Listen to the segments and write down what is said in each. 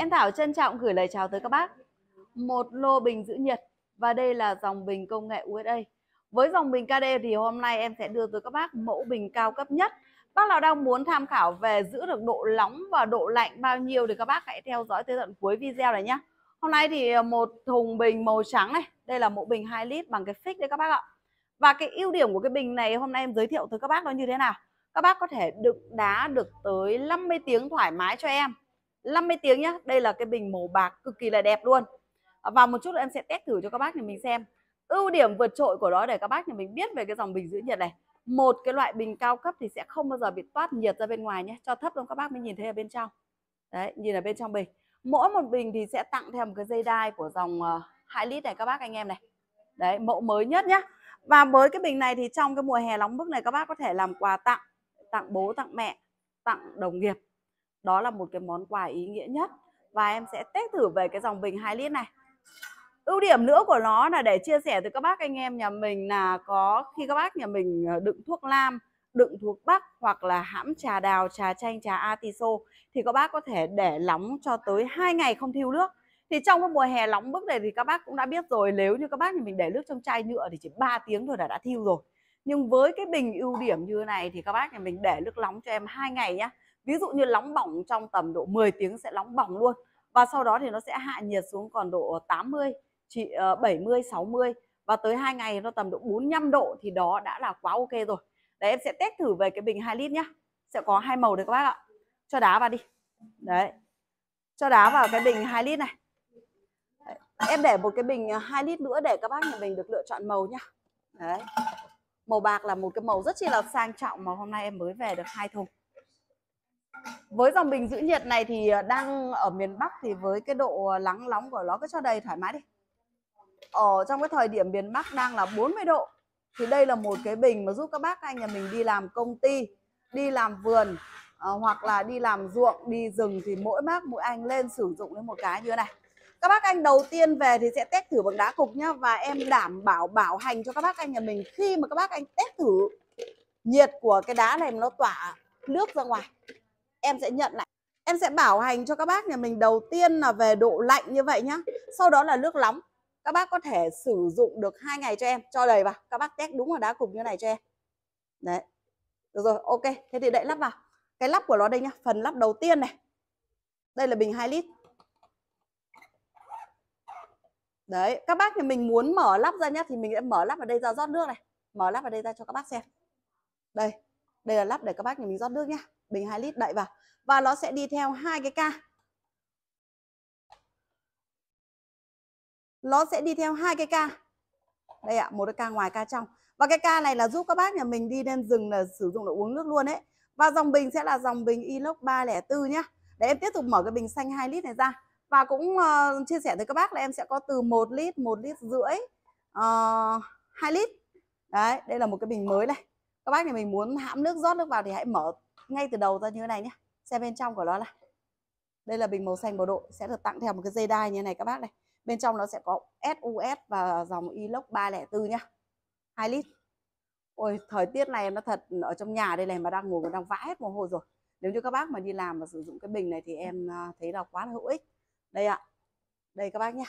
Em Thảo trân trọng gửi lời chào tới các bác. Một lô bình giữ nhiệt và đây là dòng bình công nghệ USA. Với dòng bình KD thì hôm nay em sẽ đưa tới các bác mẫu bình cao cấp nhất. Bác nào đang muốn tham khảo về giữ được độ nóng và độ lạnh bao nhiêu thì các bác hãy theo dõi tới tận cuối video này nhé. Hôm nay thì một thùng bình màu trắng này, đây là mẫu bình 2 lít bằng cái fix đấy các bác ạ. Và cái ưu điểm của cái bình này hôm nay em giới thiệu tới các bác nó như thế nào. Các bác có thể đựng đá được tới 50 tiếng thoải mái cho em. 50 tiếng nhá đây là cái bình màu bạc cực kỳ là đẹp luôn và một chút nữa em sẽ test thử cho các bác nhà mình xem ưu điểm vượt trội của nó để các bác nhà mình biết về cái dòng bình giữ nhiệt này một cái loại bình cao cấp thì sẽ không bao giờ bị toát nhiệt ra bên ngoài nhé cho thấp luôn các bác mới nhìn thấy ở bên trong đấy nhìn ở bên trong bình mỗi một bình thì sẽ tặng thêm một cái dây đai của dòng uh, ờ, 2 lít này các bác anh em này đấy mẫu mới nhất nhá và với cái bình này thì trong cái mùa hè nóng bức này các bác có thể làm quà tặng tặng bố tặng mẹ tặng đồng nghiệp đó là một cái món quà ý nghĩa nhất và em sẽ test thử về cái dòng bình 2 lít này ưu điểm nữa của nó là để chia sẻ với các bác anh em nhà mình là có khi các bác nhà mình ờ, đựng thuốc lam đựng thuốc bắc hoặc là hãm trà đào trà chanh trà atiso thì các bác có thể để nóng cho tới 2 ngày không thiêu nước thì trong cái mùa hè nóng bức này thì các bác cũng đã biết rồi nếu như các bác nhà mình để nước trong chai nhựa thì chỉ 3 tiếng thôi là đã thiêu rồi nhưng với cái bình ưu điểm như này thì các bác nhà mình để nước nóng cho em 2 ngày nhé ví dụ như nóng bỏng trong tầm độ 10 tiếng sẽ nóng bỏng luôn và sau đó thì nó sẽ hạ nhiệt xuống còn độ 80 chị 70 ờ, 60 và tới hai ngày nó tầm độ 45 độ thì đó đã là quá ok rồi đấy em sẽ test thử về cái bình 2 lít nhá sẽ có hai màu được các bác ạ cho đá vào đi đấy cho đá vào cái bình 2 lít này em để một cái bình 2 ờ, lít nữa để các bác nhà mình được lựa chọn màu nhá đấy màu bạc là một cái màu rất chi là sang trọng mà hôm nay em mới về được hai thùng với dòng bình giữ nhiệt này thì ờ, đang ở miền Bắc thì với cái độ ờ, lắng nóng của nó cứ cho đầy thoải mái đi ở ờ, trong cái thời điểm miền Bắc đang là 40 độ thì đây là một cái bình mà giúp các bác anh nhà mình đi làm công ty đi làm vườn hoặc là đi làm ruộng đi rừng thì mỗi bác mỗi anh lên sử dụng đến một cái như thế này các bác anh đầu tiên về thì sẽ test thử bằng đá cục nhá và em đảm bảo bảo hành cho các bác anh nhà mình khi mà các bác anh test thử nhiệt của cái đá này nó tỏa nước ra ngoài em sẽ nhận lại em sẽ bảo hành cho các bác nhà mình đầu tiên là về độ lạnh như vậy nhá sau đó là nước nóng các bác có thể sử dụng được hai ngày cho em cho đầy vào các bác test đúng vào đá cục như này cho em đấy được rồi ok thế thì đậy lắp vào cái lắp của nó đây nhá phần lắp đầu tiên này đây là bình 2 lít đấy các bác nhà mình muốn mở lắp ra nhá thì mình sẽ mở lắp vào đây ra rót nước này mở lắp vào đây ra cho các bác xem đây đây là lắp để các bác nhà mình rót nước nhá bình 2 lít đậy vào và nó sẽ đi theo hai cái ca nó sẽ đi theo hai cái ca đây ạ à, một cái ca ngoài ca trong và cái ca này là giúp các bác nhà mình đi lên rừng là sử dụng để uống nước luôn đấy và dòng bình sẽ là dòng bình inox 304 nhá để em tiếp tục mở cái bình xanh 2 lít này ra và cũng uh, chia sẻ với các bác là em sẽ có từ 1 lít 1 lít rưỡi uh, ờ, 2 lít đấy đây là một cái bình mới này các bác nhà mình muốn hãm nước rót nước vào thì hãy mở ngay từ đầu ra như thế này nhé xem bên trong của nó này đây là bình màu xanh bảo độ sẽ được tặng theo một cái dây đai như này các bác này bên trong nó sẽ có SUS và dòng inox 304 nhá 2 lít ôi thời tiết này nó thật ở trong nhà đây này mà đang ngồi đang vã hết mồ hôi rồi nếu như các bác mà đi làm và sử dụng cái bình này thì em à, thấy là quá là hữu ích đây ạ đây các bác nhá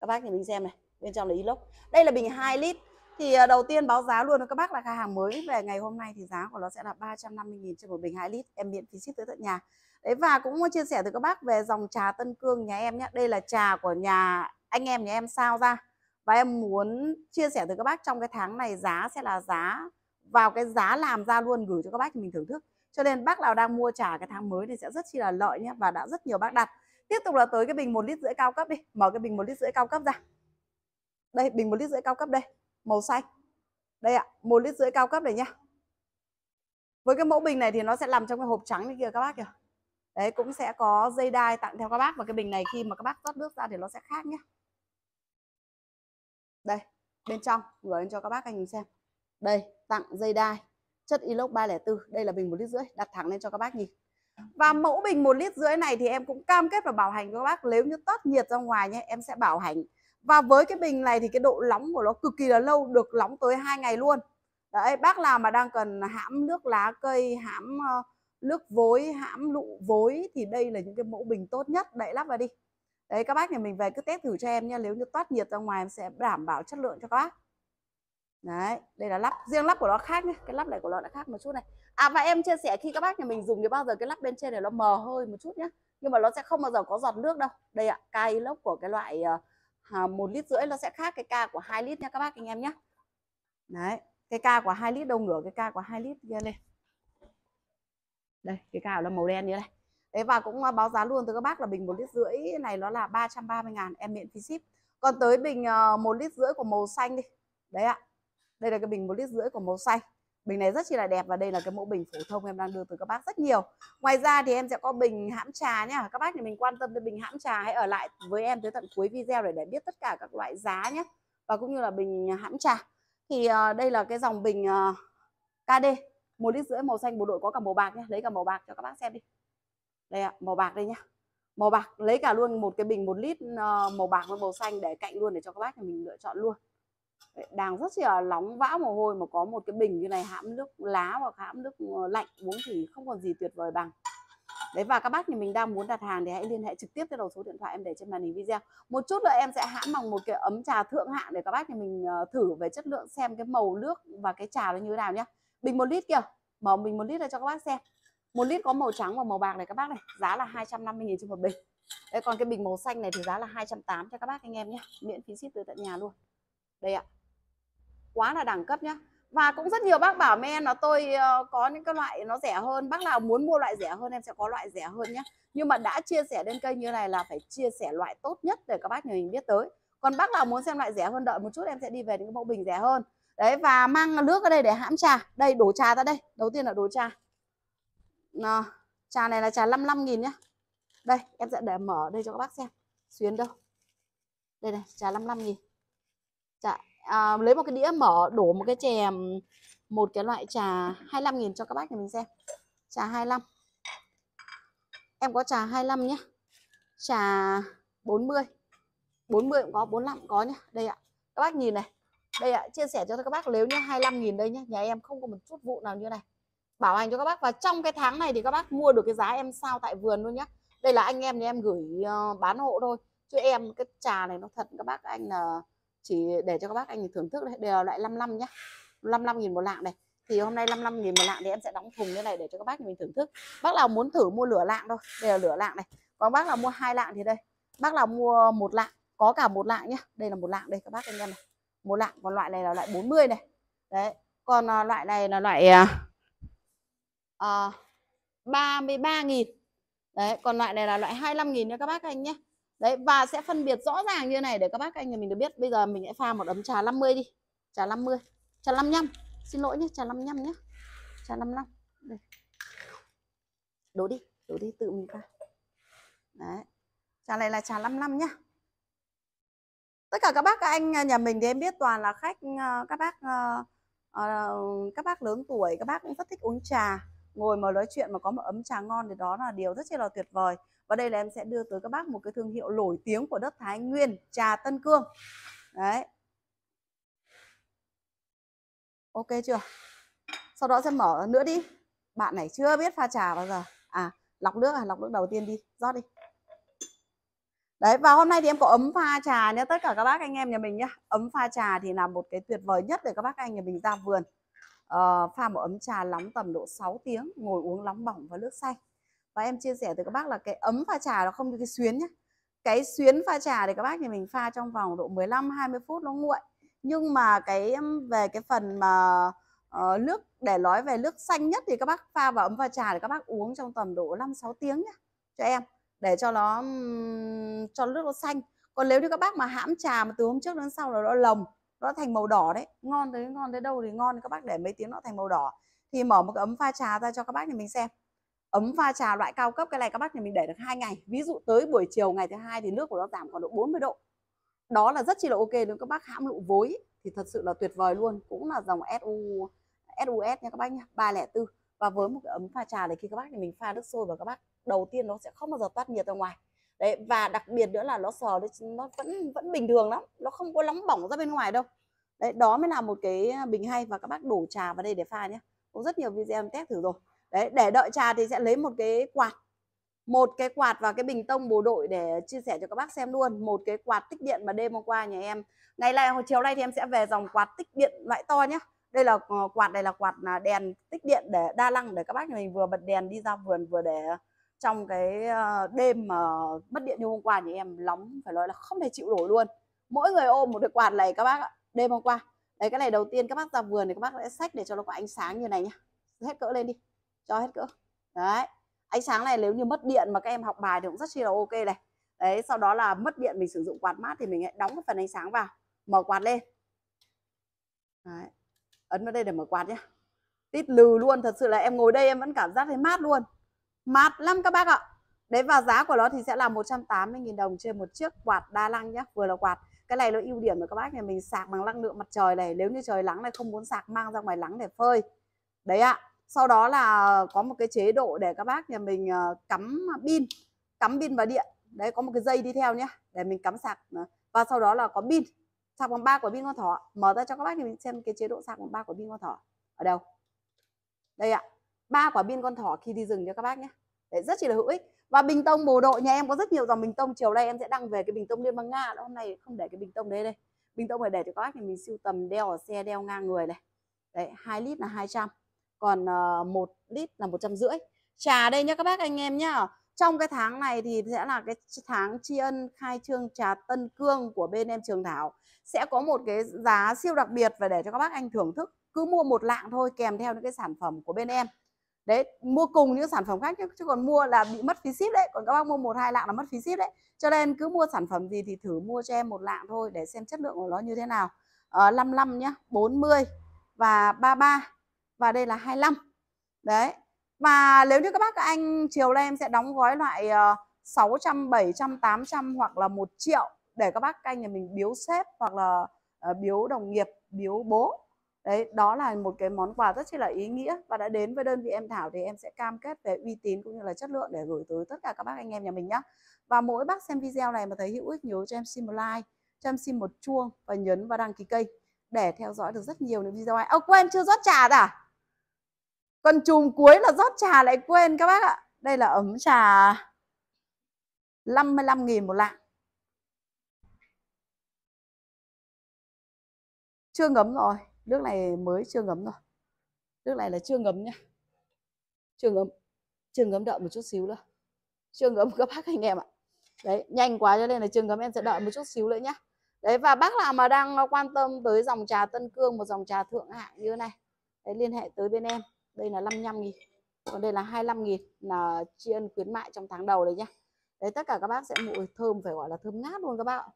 các bác thì mình xem này bên trong là inox đây là bình 2 lít thì ờ, đầu tiên báo giá luôn các bác là khách hàng mới về ngày hôm nay thì giá của nó sẽ là 350.000 trên một bình 2 lít em miễn phí ship tới tận nhà đấy và cũng chia sẻ từ các bác về dòng trà Tân Cương nhà em nhé đây là trà của nhà anh em nhà em sao ra và em muốn chia sẻ từ các bác trong cái tháng này giá sẽ là giá vào cái giá làm ra luôn gửi cho các bác mình thưởng thức cho nên bác nào đang mua trà cái tháng mới thì sẽ rất chi là lợi nhé và đã rất nhiều bác đặt tiếp tục là tới cái bình một lít rưỡi cao cấp đi mở cái bình một lít rưỡi cao cấp ra đây bình một lít rưỡi cao cấp đây màu xanh đây ạ một lít rưỡi cao cấp này nhá với cái mẫu bình này thì nó sẽ nằm trong cái hộp trắng như kia các bác kìa đấy cũng sẽ có dây đai tặng theo các bác và cái bình này khi mà các bác rót nước ra thì nó sẽ khác nhé đây bên trong gửi cho các bác anh nhìn xem đây tặng dây đai chất inox 304 đây là bình một lít rưỡi đặt thẳng lên cho các bác nhìn và mẫu bình một lít rưỡi này thì em cũng cam kết và bảo hành với các bác nếu như tót nhiệt ra ngoài nhé em sẽ bảo hành và với cái bình này thì cái độ nóng của nó cực kỳ là lâu được nóng tới hai ngày luôn đấy bác nào mà đang cần hãm nước lá cây hãm ờ, nước vối hãm lụ vối thì đây là những cái mẫu bình tốt nhất đậy lắp vào đi đấy các bác nhà mình về cứ test thử cho em nha nếu như toát nhiệt ra ngoài em sẽ đảm bảo chất lượng cho các bác đấy đây là lắp riêng lắp của nó khác nhé cái lắp này của nó đã khác một chút này à và em chia sẻ khi các bác nhà mình dùng thì bao giờ cái lắp bên trên này nó mờ hơi một chút nhé nhưng mà nó sẽ không bao giờ có giọt nước đâu đây ạ cai lốc của cái loại uh, Ờ, một lít rưỡi nó sẽ khác cái ca của 2 lít nha các bác anh em nhé đấy cái ca của 2 lít đâu ngửa cái ca của 2 lít kia lên đây cái ca là màu đen như này đấy và cũng à, báo giá luôn từ các bác là bình một lít rưỡi này nó là 330 ngàn em miễn phí ship còn tới bình ờ, một lít rưỡi của màu xanh đi đấy ạ đây là cái bình một lít rưỡi của màu xanh Bình này rất chi là đẹp và đây là cái mẫu bình phổ thông em đang đưa từ các bác rất nhiều. Ngoài ra thì em sẽ có bình hãm trà nhá. Các bác thì mình quan tâm đến bình hãm trà hãy ở lại với em tới tận cuối video để để biết tất cả các loại giá nhé. Và cũng như là bình hãm trà. Thì uh, đây là cái dòng bình uh, ờ, KD một lít rưỡi màu xanh bộ đội có cả màu bạc nhé lấy cả màu bạc cho các bác xem đi đây ạ à, màu bạc đây nhá màu bạc lấy cả luôn một cái bình một lít ờ, màu bạc với màu xanh để cạnh luôn để cho các bác thì mình lựa chọn luôn đang rất là nóng vã mồ hôi mà có một cái bình như này hãm nước lá và hãm nước ờ, lạnh uống thì không còn gì tuyệt vời bằng Đấy và các bác thì mình đang muốn đặt hàng thì hãy liên hệ trực tiếp theo đầu số điện thoại em để trên màn hình video. Một chút nữa em sẽ hãm bằng một cái ấm trà thượng hạng để các bác thì mình ờ, thử về chất lượng xem cái màu nước và cái trà nó như thế nào nhé. Bình một lít kìa, mở bình một lít ra cho các bác xem. Một lít có màu trắng và màu bạc này các bác này, giá là 250 000 trên một bình. Đấy còn cái bình màu xanh này thì giá là 280 cho các bác anh em nhé miễn phí ship từ tận nhà luôn đây ạ quá là đẳng cấp nhá và cũng rất nhiều bác bảo men là tôi ờ, có những cái loại nó rẻ hơn bác nào muốn mua loại rẻ hơn em sẽ có loại rẻ hơn nhé nhưng mà đã chia sẻ lên kênh như này là phải chia sẻ loại tốt nhất để các bác nhà mình biết tới còn bác nào muốn xem loại rẻ hơn đợi một chút em sẽ đi về những mẫu bình rẻ hơn đấy và mang nước ở đây để hãm trà đây đổ trà ra đây đầu tiên là đổ trà Nào, trà này là trà 55 nghìn nhá đây em sẽ để mở đây cho các bác xem xuyến đâu đây này trà 55 nghìn Dạ, à, lấy một cái đĩa mở đổ một cái chè một cái loại trà 25 000 cho các bác nhà mình xem. Trà 25. Em có trà 25 nhé. Trà 40. 40 cũng có, 45 cũng có nhé. Đây ạ. Các bác nhìn này. Đây ạ, chia sẻ cho các bác nếu như 25 000 đây nhá Nhà em không có một chút vụ nào như này. Bảo hành cho các bác và trong cái tháng này thì các bác mua được cái giá em sao tại vườn luôn nhá Đây là anh em thì em gửi ờ, bán hộ thôi. Chứ em cái trà này nó thật các bác anh là chỉ để cho các bác anh thưởng thức đều loại 55 nhá 55 nghìn một lạng này thì hôm nay 55 nghìn một lạng thì em sẽ đóng thùng như này để cho các bác mình thưởng thức bác nào muốn thử mua lửa lạng thôi đều lửa lạng này còn bác nào mua hai lạng thì đây bác nào mua một lạng có cả một lạng nhá đây là một lạng đây các bác anh em này một lạng còn loại này là loại 40 này đấy còn uh, loại này là loại uh, à, 33 à, nghìn đấy còn loại này là loại 25 nghìn nha các bác anh nhé đấy và sẽ phân biệt rõ ràng như này để các bác anh nhà mình được biết bây giờ mình sẽ pha một ấm trà 50 đi trà 50 trà 55 xin lỗi nhé trà 55 nhé trà 55 đây. đổ đi đổ đi tự mình pha đấy trà này là trà 55 nhá tất cả các bác các anh nhà mình thì em biết toàn là khách ờ, các bác ờ, ờ, các bác lớn tuổi các bác cũng rất thích uống trà ngồi mà nói chuyện mà có một ấm trà ngon thì đó là điều rất là tuyệt vời và đây là em sẽ đưa tới các bác một cái thương hiệu nổi tiếng của đất Thái Nguyên trà Tân Cương đấy ok chưa sau đó sẽ mở nữa đi bạn này chưa biết pha trà bao giờ à lọc nước à lọc nước đầu tiên đi rót đi đấy và hôm nay thì em có ấm pha trà nhé tất cả các bác anh em nhà mình nhé ấm pha trà thì là một cái tuyệt vời nhất để các bác anh nhà mình ra vườn uh, pha một ấm trà nóng tầm độ 6 tiếng ngồi uống nóng bỏng và nước xanh và em chia sẻ với các bác là cái ấm pha trà nó không như cái xuyến nhé cái xuyến pha trà thì các bác thì mình pha trong vòng độ 15 20 phút nó nguội nhưng mà cái về cái phần mà uh, nước để nói về nước xanh nhất thì các bác pha vào ấm pha trà thì các bác uống trong tầm độ 5 6 tiếng nhá cho em để cho nó cho nước nó xanh còn nếu như các bác mà hãm trà mà từ hôm trước đến sau là nó lồng nó thành màu đỏ đấy ngon tới ngon tới đâu thì ngon các bác để mấy tiếng nó thành màu đỏ thì mở một cái ấm pha trà ra cho các bác thì mình xem ấm pha trà loại cao cấp cái này các bác thì mình để được hai ngày ví dụ tới buổi chiều ngày thứ hai thì nước của nó giảm khoảng độ 40 độ đó là rất chi là ok nếu các bác hãm lụ vối thì thật sự là tuyệt vời luôn cũng là dòng SU SUS nha các bác nha 304 và với một cái ấm pha trà này khi các bác thì mình pha nước sôi vào các bác đầu tiên nó sẽ không bao giờ tắt nhiệt ra ngoài đấy và đặc biệt nữa là nó sờ nó vẫn vẫn bình thường lắm nó không có nóng bỏng ra bên ngoài đâu đấy đó mới là một cái à, bình hay và các bác đổ trà vào đây để pha nhé có rất nhiều video em test thử rồi đấy để đợi trà thì sẽ lấy một cái quạt một cái quạt và cái bình tông bồ đội để chia sẻ cho các bác xem luôn một cái quạt tích điện mà đêm hôm qua nhà em ngày nay hồi chiều nay thì em sẽ về dòng quạt tích điện loại to nhé đây là ờ, quạt này là quạt à, đèn tích điện để đa năng để các bác nhà mình vừa bật đèn đi ra vườn vừa để trong cái ờ, đêm mà mất điện như hôm qua thì em nóng phải nói là không thể chịu nổi luôn mỗi người ôm một cái quạt này các bác ạ đêm hôm qua đấy cái này đầu tiên các bác ra vườn thì các bác sẽ xách để cho nó có ánh sáng như này nhá hết cỡ lên đi cho hết cỡ đấy ánh sáng này nếu như mất điện mà các em học bài thì cũng rất chi là ok này đấy sau đó là mất điện mình sử dụng quạt mát thì mình hãy đóng cái phần ánh sáng vào mở quạt lên đấy. ấn vào đây để mở quạt nhá tít lừ luôn thật sự là em ngồi đây em vẫn cảm giác thấy mát luôn mát lắm các bác ạ đấy và giá của nó thì sẽ là 180.000 đồng trên một chiếc quạt đa năng nhé vừa là quạt cái này nó ưu điểm là các bác nhà mình sạc bằng năng lượng mặt trời này nếu như trời nắng này không muốn sạc mang ra ngoài nắng để phơi đấy ạ sau đó là có một cái chế độ để các bác nhà mình ờ, cắm pin cắm pin vào điện đấy có một cái dây đi theo nhé để mình cắm sạc ờ, và sau đó là có pin sạc bằng ba của pin con thỏ mở ra cho các bác nhà mình xem cái chế độ sạc bằng ba của pin con thỏ ở đâu đây ạ ba quả biên con thỏ khi đi rừng cho các bác nhé đấy rất chỉ là hữu ích và bình tông bồ độ nhà em có rất nhiều dòng bình tông chiều nay em sẽ đăng về cái bình tông liên bang nga hôm nay không để cái bình tông đấy đây bình tông này để cho các bác thì mình siêu tầm đeo ở xe đeo ngang người này đấy hai lít là 200 còn ờ, một lít là một trăm rưỡi trà đây nhá các bác anh em nhá trong cái tháng này thì sẽ là cái tháng tri ân khai trương trà Tân Cương của bên em Trường Thảo sẽ có một cái giá siêu đặc biệt và để cho các bác anh thưởng thức cứ mua một lạng thôi kèm theo những cái sản phẩm của bên em đấy mua cùng những sản phẩm khác chứ, chứ còn mua là bị mất phí ship đấy còn các bác mua một hai lạng là mất phí ship đấy cho nên cứ mua sản phẩm gì thì thử mua cho em một lạng thôi để xem chất lượng của nó như thế nào à, ờ, 55 nhá 40 và 33 và đây là 25 đấy và nếu như các bác các anh chiều nay em sẽ đóng gói loại uh, 600 700 800 hoặc là 1 triệu để các bác các anh nhà mình biếu sếp hoặc là uh, biếu đồng nghiệp biếu bố đấy đó là một cái món quà rất là ý nghĩa và đã đến với đơn vị em thảo thì em sẽ cam kết về uy tín cũng như là chất lượng để gửi tới tất cả các bác anh em nhà mình nhé và mỗi bác xem video này mà thấy hữu ích nhớ cho em xin một like cho em xin một chuông và nhấn vào đăng ký kênh để theo dõi được rất nhiều những video này. Ơ à, quên chưa rót trà à? Còn chùm cuối là rót trà lại quên các bác ạ. Đây là ấm trà 55.000 một lạng. Chưa ngấm rồi nước này mới chưa ngấm rồi nước này là chưa ngấm nhá chưa ngấm chưa ngấm đợi một chút xíu nữa chưa ngấm các bác anh em ạ đấy nhanh quá cho nên là chưa ngấm em sẽ đợi một chút xíu nữa nhá đấy và bác nào mà đang quan tâm tới dòng trà Tân Cương một dòng trà thượng hạng như này đấy liên hệ tới bên em đây là 55 nghìn còn đây là 25 nghìn là chiên khuyến mại trong tháng đầu đấy nhá đấy tất cả các bác sẽ mùi thơm phải gọi là thơm ngát luôn các bác ạ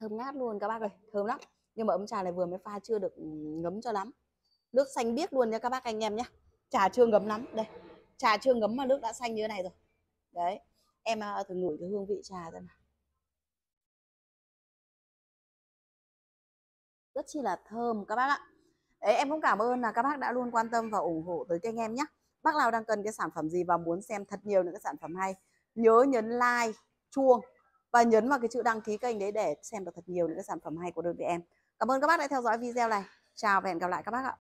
thơm ngát luôn các bác ơi thơm lắm nhưng mà ấm trà này vừa mới pha chưa được ngấm cho lắm nước xanh biếc luôn nha các bác anh em nhé trà chưa ngấm lắm đây trà chưa ngấm mà nước đã xanh như thế này rồi đấy em à, thử ngửi cái hương vị trà ra nào rất chi là thơm các bác ạ đấy em cũng cảm ơn là các bác đã luôn quan tâm và ủng hộ tới kênh em nhé bác nào đang cần cái sản phẩm gì và muốn xem thật nhiều những cái sản phẩm hay nhớ nhấn like chuông và nhấn vào cái chữ đăng ký kênh đấy để xem được thật nhiều những cái sản phẩm hay của đơn vị em cảm ơn các bác đã theo dõi video này chào và hẹn gặp lại các bác ạ